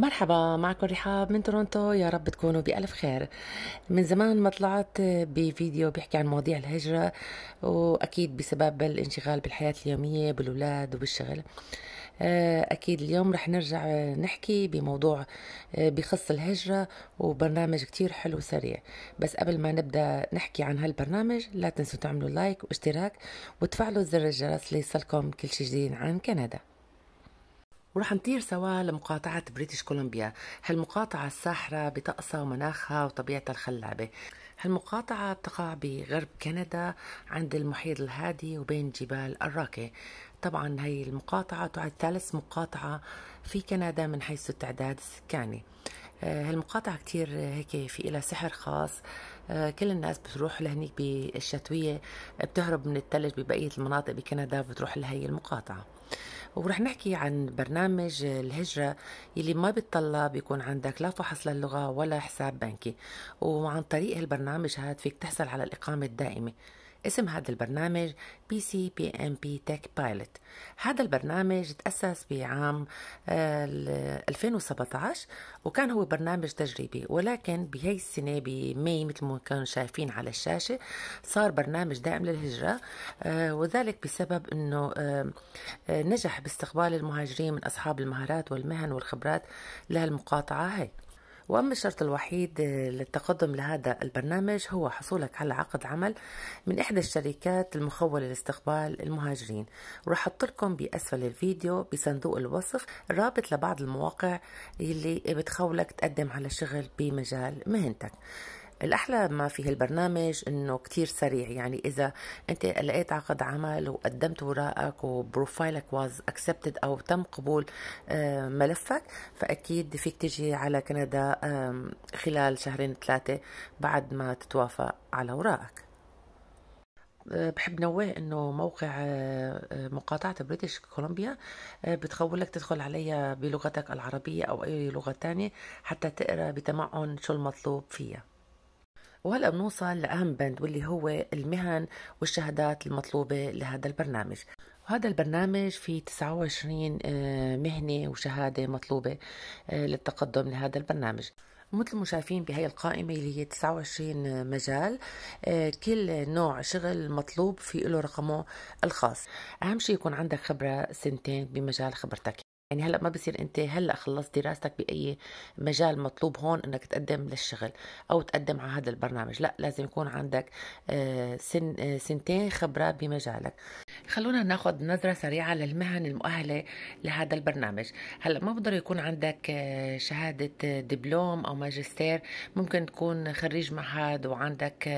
مرحبا معكم رحاب من تورونتو يا رب تكونوا بألف خير من زمان ما طلعت بفيديو بيحكي عن مواضيع الهجرة وأكيد بسبب الانشغال بالحياة اليومية بالولاد وبالشغل آه، أكيد اليوم رح نرجع نحكي بموضوع آه، بخص الهجرة وبرنامج كتير حلو وسريع بس قبل ما نبدأ نحكي عن هالبرنامج لا تنسوا تعملوا لايك واشتراك وتفعلوا زر الجرس ليصلكم كل شيء جديد عن كندا ورح نطير سوا لمقاطعة بريتش كولومبيا هالمقاطعة الساحرة بطقسها ومناخها وطبيعتها الخلابة هالمقاطعة بتقع بغرب كندا عند المحيط الهادي وبين جبال الراكي طبعا هي المقاطعة تعد ثالث مقاطعة في كندا من حيث التعداد السكاني آه، هالمقاطعة كتير هيك في إلها سحر خاص آه، كل الناس بتروح لهنيك بالشتوية بتهرب من التلج ببقية المناطق بكندا بتروح لهي المقاطعة ورح نحكي عن برنامج الهجرة يلي ما بتطلب يكون عندك لا فحص للغة ولا حساب بنكي وعن طريق هالبرنامج هاد فيك تحصل على الإقامة الدائمة اسم هذا البرنامج بي سي بي ام بي تك بايلوت هذا البرنامج تأسس بعام 2017 آه، وكان هو برنامج تجريبي ولكن بهي السنة بماي مثل ما كانوا شايفين على الشاشة صار برنامج دائم للهجرة آه، وذلك بسبب أنه آه، نجح باستقبال المهاجرين من أصحاب المهارات والمهن والخبرات لهالمقاطعة هي وأما الشرط الوحيد للتقدم لهذا البرنامج هو حصولك على عقد عمل من إحدى الشركات المخولة لاستقبال المهاجرين ورح أحط لكم بأسفل الفيديو بصندوق الوصف رابط لبعض المواقع اللي بتخولك تقدم على شغل بمجال مهنتك الأحلى ما في هالبرنامج إنه كتير سريع يعني إذا أنت لقيت عقد عمل وقدمت وراءك وبروفايلك واز أكسبتد أو تم قبول آه، ملفك فأكيد فيك تجي على كندا خلال شهرين ثلاثة بعد ما تتوافق على وراءك آه، بحب نوه انه موقع آه، مقاطعة بريتش كولومبيا بتخول لك تدخل عليها بلغتك العربية او اي لغة تانية حتى تقرأ بتمعن شو المطلوب فيها وهلا بنوصل لاهم بند واللي هو المهن والشهادات المطلوبه لهذا البرنامج وهذا البرنامج فيه 29 آه، مهنه وشهاده مطلوبه آه، للتقدم لهذا البرنامج مثل ما شايفين بهي القائمة اللي هي 29 آه، مجال كل نوع شغل مطلوب في له رقمه الخاص أهم شيء يكون عندك خبرة سنتين بمجال خبرتك يعني هلا ما بصير انت هلا خلصت دراستك باي مجال مطلوب هون انك تقدم للشغل او تقدم على هذا البرنامج لا لازم يكون عندك آه، سن آه، سنتين خبره بمجالك خلونا ناخذ نظره سريعه للمهن المؤهله لهذا البرنامج هلا ما بقدر يكون عندك آه، شهاده دبلوم او ماجستير ممكن تكون خريج معهد وعندك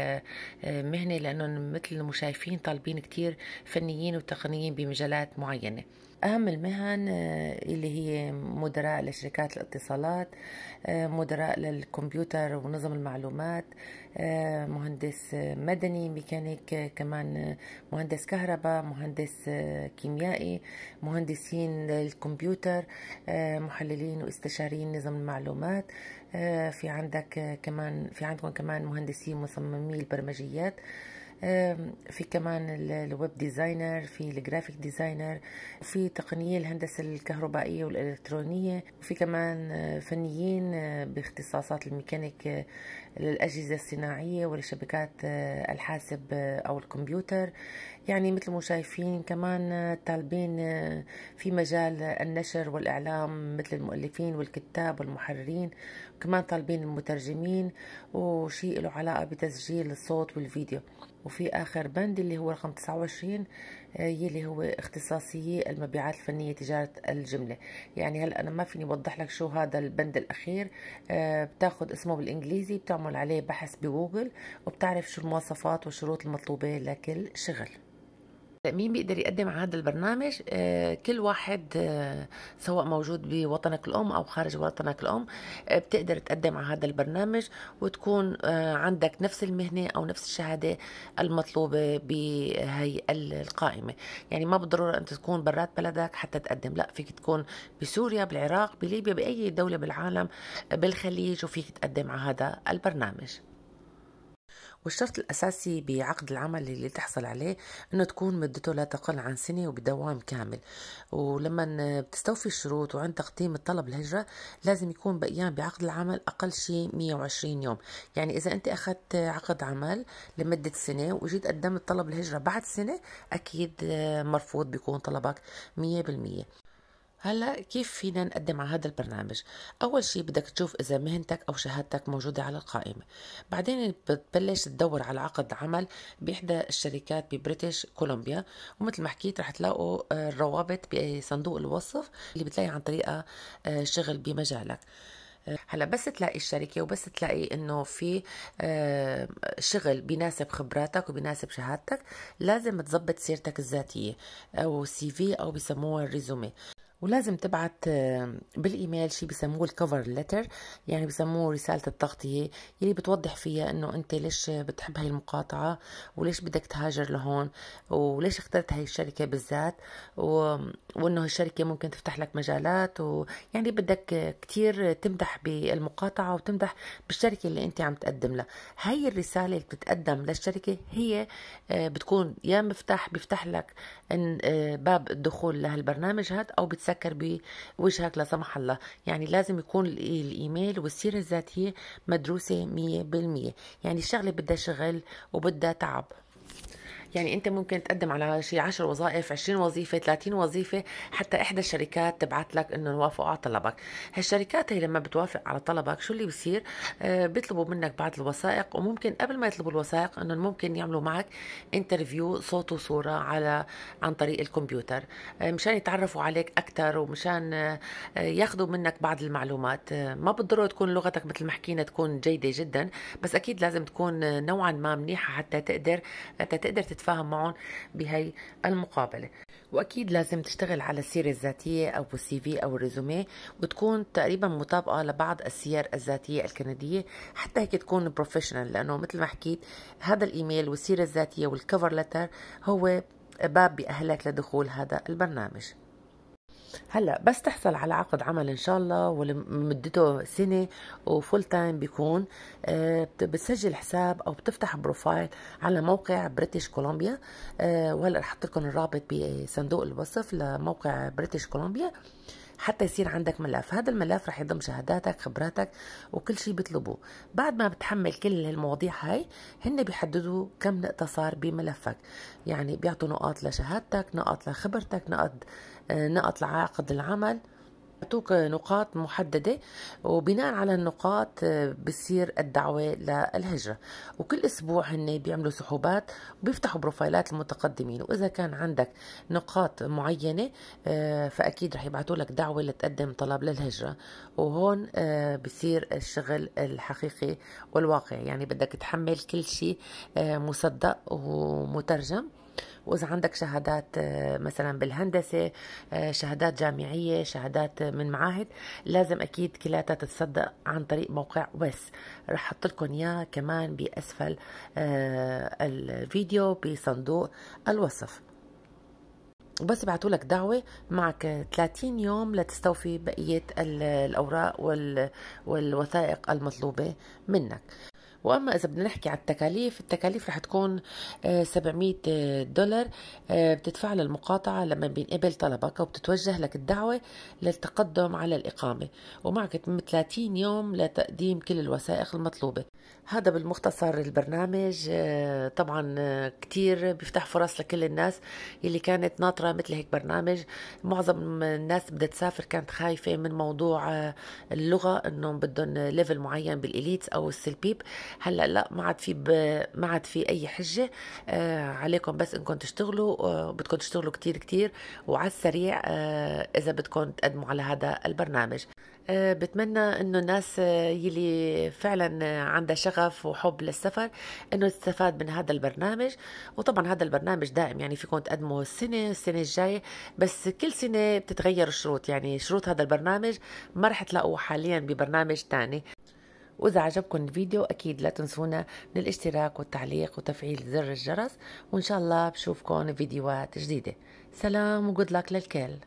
مهنه لانه مثل ما شايفين طالبين كثير فنيين وتقنيين بمجالات معينه أهم المهن آه، اللي هي مدراء لشركات الاتصالات آه، مدراء للكمبيوتر ونظم المعلومات آه، مهندس مدني ميكانيك كمان مهندس كهرباء مهندس كيميائي مهندسين للكمبيوتر محللين واستشاريين نظم المعلومات في عندك كمان في عندكم كمان مهندسين مصممي البرمجيات في كمان الويب ديزاينر في الجرافيك ديزاينر في تقنية الهندسة الكهربائية والإلكترونية وفي كمان آه، فنيين آه، باختصاصات الميكانيك آه، للأجهزة الصناعية ولشبكات الحاسب أو الكمبيوتر يعني مثل ما شايفين كمان آه، طالبين آه، في مجال النشر والإعلام مثل المؤلفين والكتاب والمحررين وكمان طالبين المترجمين وشيء له علاقة بتسجيل الصوت والفيديو وفي آخر بند اللي هو رقم 29 آه، يلي هو اختصاصي المبيعات الفنية تجارة الجملة يعني هلا أنا ما فيني أوضح لك شو هذا البند الأخير بتاخد اسمه بالإنجليزي بتعمل عليه بحث بجوجل وبتعرف شو المواصفات والشروط المطلوبة لكل شغل مين بيقدر يقدم على هذا البرنامج آه، كل واحد آه، سواء موجود بوطنك الأم أو خارج وطنك الأم آه، بتقدر تقدم على هذا البرنامج وتكون عندك نفس المهنة أو نفس الشهادة المطلوبة بهي القائمة يعني ما بالضرورة أنت تكون برات بلدك حتى تقدم لا فيك تكون بسوريا بالعراق بليبيا بأي دولة بالعالم بالخليج وفيك تقدم على هذا البرنامج والشرط الأساسي بعقد العمل اللي تحصل عليه أنه تكون مدته لا تقل عن سنة وبدوام كامل ولما بتستوفي الشروط وعند تقديم الطلب الهجرة لازم يكون بقيان بعقد العمل أقل شيء 120 يوم يعني إذا أنت أخذت عقد عمل لمدة سنة وجيت قدمت طلب الهجرة بعد سنة أكيد آه، مرفوض بيكون طلبك 100% هلا كيف فينا نقدم على هذا البرنامج اول شيء بدك تشوف اذا مهنتك او شهادتك موجوده على القائمه بعدين بتبلش تدور على عقد عمل باحدى الشركات ببريتش كولومبيا ومثل ما حكيت رح تلاقوا آه، الروابط بصندوق الوصف اللي بتلاقي عن طريقها آه، شغل بمجالك آه، هلا بس تلاقي الشركه وبس تلاقي انه في شغل بيناسب خبراتك وبيناسب شهادتك لازم تظبط سيرتك الذاتيه او سي في او بسموها الريزومي ولازم تبعت آه، بالايميل شيء بسموه الكفر ليتر يعني بسموه رساله التغطيه يلي بتوضح فيها انه انت ليش بتحب هاي المقاطعه وليش بدك تهاجر لهون وليش اخترت هاي الشركه بالذات و... وانه الشركه ممكن تفتح لك مجالات ويعني بدك كتير تمدح بالمقاطعه وتمدح بالشركه اللي انت عم تقدم لها هاي الرساله اللي بتتقدم للشركه هي آه، بتكون يا مفتاح بيفتح لك آه، باب الدخول لهالبرنامج هذا او بتس تتذكر بوجهك لا سمح الله يعني لازم يكون الايميل والسيره الذاتيه مدروسه 100% يعني الشغله بدها شغل وبدها تعب يعني انت ممكن تقدم على شيء 10 وظائف 20 وظيفه 30 وظيفه حتى احدى الشركات تبعت لك انه وافقوا على طلبك هالشركات هي لما بتوافق على طلبك شو اللي بصير آه بيطلبوا منك بعض الوثائق وممكن قبل ما يطلبوا الوثائق انه ممكن يعملوا معك انترفيو صوت وصوره على عن طريق الكمبيوتر آه مشان يتعرفوا عليك اكثر ومشان آه ياخذوا منك بعض المعلومات آه، ما بالضروره تكون لغتك مثل ما حكينا تكون جيده جدا بس اكيد لازم تكون آه، نوعا ما منيحه حتى تقدر حتى تقدر تتفاعل تتفاهم معهم بهي المقابله واكيد لازم تشتغل على السيره الذاتيه او السي في او الريزومي وتكون تقريبا مطابقه لبعض السير الذاتيه الكنديه حتى هيك تكون بروفيشنال لانه مثل ما حكيت هذا الايميل والسيره الذاتيه والكفر لتر هو باب بأهلك لدخول هذا البرنامج هلا بس تحصل على عقد عمل ان شاء الله ومدته سنه وفول تايم بيكون آه، بتسجل حساب او بتفتح بروفايل على موقع بريتش كولومبيا آه، وهلا رح احط لكم الرابط بصندوق الوصف لموقع بريتش كولومبيا حتى يصير عندك ملف هذا الملف رح يضم شهاداتك خبراتك وكل شيء بيطلبوه بعد ما بتحمل كل المواضيع هاي هن بيحددوا كم نقطة صار بملفك يعني بيعطوا نقاط لشهادتك نقاط لخبرتك نقاط نقط العقد العمل بيعطوك نقاط محددة وبناء على النقاط آه، بتصير الدعوة للهجرة وكل أسبوع هن بيعملوا سحوبات وبيفتحوا بروفايلات المتقدمين وإذا كان عندك نقاط معينة آه، فأكيد رح يبعثوا لك دعوة لتقدم طلب للهجرة وهون آه، بصير الشغل الحقيقي والواقعي يعني بدك تحمل كل شيء مصدق ومترجم واذا عندك شهادات آه، مثلا بالهندسه آه، شهادات جامعيه شهادات آه، من معاهد لازم اكيد كلاتها تتصدق عن طريق موقع ويس رح احط لكم اياه كمان باسفل الفيديو بصندوق الوصف بس يبعثوا لك دعوة معك 30 يوم لتستوفي بقية الأوراق والوثائق المطلوبة منك واما اذا بدنا نحكي عن التكاليف التكاليف رح تكون 700 آه، آه، دولار آه، بتدفع للمقاطعه لما بينقبل طلبك وبتتوجه لك الدعوه للتقدم على الاقامه ومعك من 30 يوم لتقديم كل الوثائق المطلوبه هذا بالمختصر البرنامج طبعا كتير بيفتح فرص لكل الناس اللي كانت ناطره مثل هيك برنامج معظم الناس بدها تسافر كانت خايفه من موضوع اللغه انهم بدهم ليفل معين بالاليتس او السلبيب هلا لا ما عاد في ب... ما عاد في اي حجه آه عليكم بس انكم تشتغلوا آه بدكم تشتغلوا كتير كتير وعلى السريع آه اذا بدكم تقدموا على هذا البرنامج آه، بتمنى انه الناس آه، يلي فعلا آه، عندها شغف وحب للسفر انه تستفاد من هذا البرنامج وطبعا هذا البرنامج دائم يعني فيكم تقدموا السنه السنه الجايه بس كل سنه بتتغير الشروط يعني شروط هذا البرنامج ما رح تلاقوه حاليا ببرنامج تاني وإذا عجبكم الفيديو أكيد لا تنسونا من الاشتراك والتعليق وتفعيل زر الجرس وإن شاء الله بشوفكم فيديوهات جديدة سلام وجود لك للكل